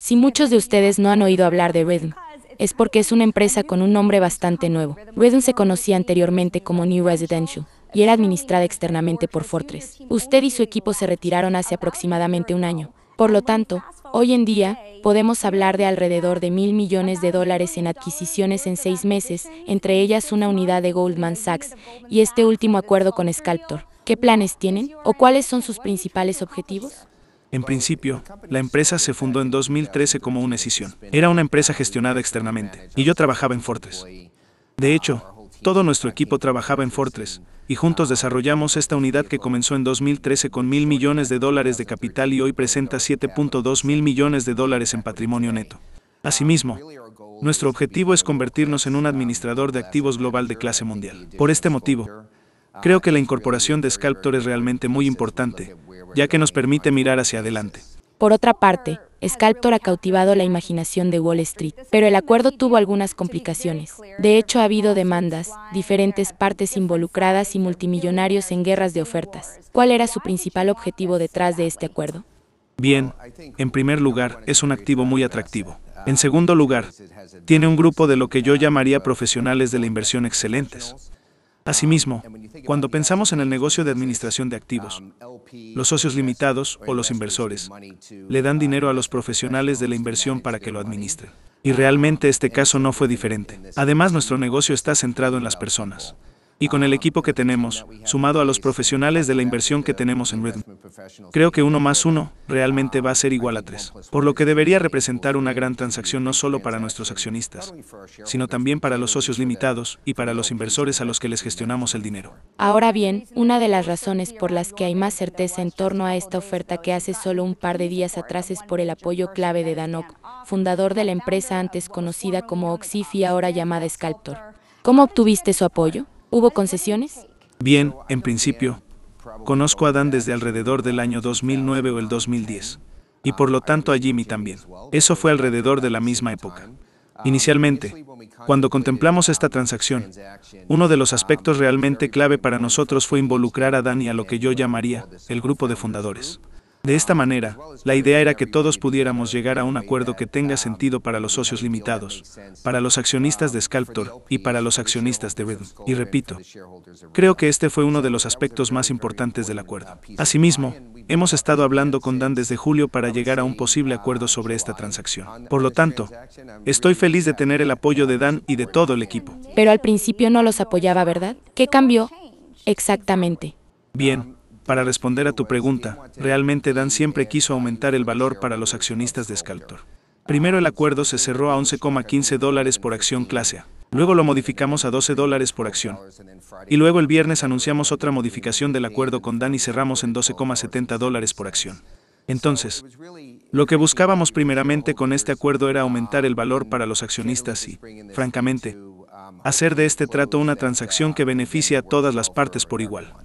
Si muchos de ustedes no han oído hablar de Rhythm, es porque es una empresa con un nombre bastante nuevo. Rhythm se conocía anteriormente como New Residential y era administrada externamente por Fortress. Usted y su equipo se retiraron hace aproximadamente un año. Por lo tanto, hoy en día, podemos hablar de alrededor de mil millones de dólares en adquisiciones en seis meses, entre ellas una unidad de Goldman Sachs y este último acuerdo con Sculptor. ¿Qué planes tienen o cuáles son sus principales objetivos? En principio, la empresa se fundó en 2013 como una escisión. Era una empresa gestionada externamente, y yo trabajaba en Fortress. De hecho, todo nuestro equipo trabajaba en Fortress, y juntos desarrollamos esta unidad que comenzó en 2013 con mil millones de dólares de capital y hoy presenta 7.2 mil millones de dólares en patrimonio neto. Asimismo, nuestro objetivo es convertirnos en un administrador de activos global de clase mundial. Por este motivo, Creo que la incorporación de Sculptor es realmente muy importante, ya que nos permite mirar hacia adelante. Por otra parte, Sculptor ha cautivado la imaginación de Wall Street, pero el acuerdo tuvo algunas complicaciones. De hecho, ha habido demandas, diferentes partes involucradas y multimillonarios en guerras de ofertas. ¿Cuál era su principal objetivo detrás de este acuerdo? Bien, en primer lugar, es un activo muy atractivo. En segundo lugar, tiene un grupo de lo que yo llamaría profesionales de la inversión excelentes. Asimismo, cuando pensamos en el negocio de administración de activos, los socios limitados o los inversores le dan dinero a los profesionales de la inversión para que lo administren. Y realmente este caso no fue diferente. Además, nuestro negocio está centrado en las personas y con el equipo que tenemos, sumado a los profesionales de la inversión que tenemos en Rhythm. Creo que uno más uno realmente va a ser igual a tres, por lo que debería representar una gran transacción no solo para nuestros accionistas, sino también para los socios limitados y para los inversores a los que les gestionamos el dinero. Ahora bien, una de las razones por las que hay más certeza en torno a esta oferta que hace solo un par de días atrás es por el apoyo clave de Danok, fundador de la empresa antes conocida como y ahora llamada Sculptor. ¿Cómo obtuviste su apoyo? ¿Hubo concesiones? Bien, en principio. Conozco a Dan desde alrededor del año 2009 o el 2010. Y por lo tanto a Jimmy también. Eso fue alrededor de la misma época. Inicialmente, cuando contemplamos esta transacción, uno de los aspectos realmente clave para nosotros fue involucrar a Dan y a lo que yo llamaría el grupo de fundadores. De esta manera, la idea era que todos pudiéramos llegar a un acuerdo que tenga sentido para los socios limitados, para los accionistas de Sculptor y para los accionistas de Rhythm. Y repito, creo que este fue uno de los aspectos más importantes del acuerdo. Asimismo, hemos estado hablando con Dan desde julio para llegar a un posible acuerdo sobre esta transacción. Por lo tanto, estoy feliz de tener el apoyo de Dan y de todo el equipo. Pero al principio no los apoyaba, ¿verdad? ¿Qué cambió? Exactamente. Bien, para responder a tu pregunta, realmente Dan siempre quiso aumentar el valor para los accionistas de Sculptor. Primero el acuerdo se cerró a 11,15 dólares por acción clase Luego lo modificamos a 12 dólares por acción. Y luego el viernes anunciamos otra modificación del acuerdo con Dan y cerramos en 12,70 dólares por acción. Entonces, lo que buscábamos primeramente con este acuerdo era aumentar el valor para los accionistas y, francamente, hacer de este trato una transacción que beneficie a todas las partes por igual.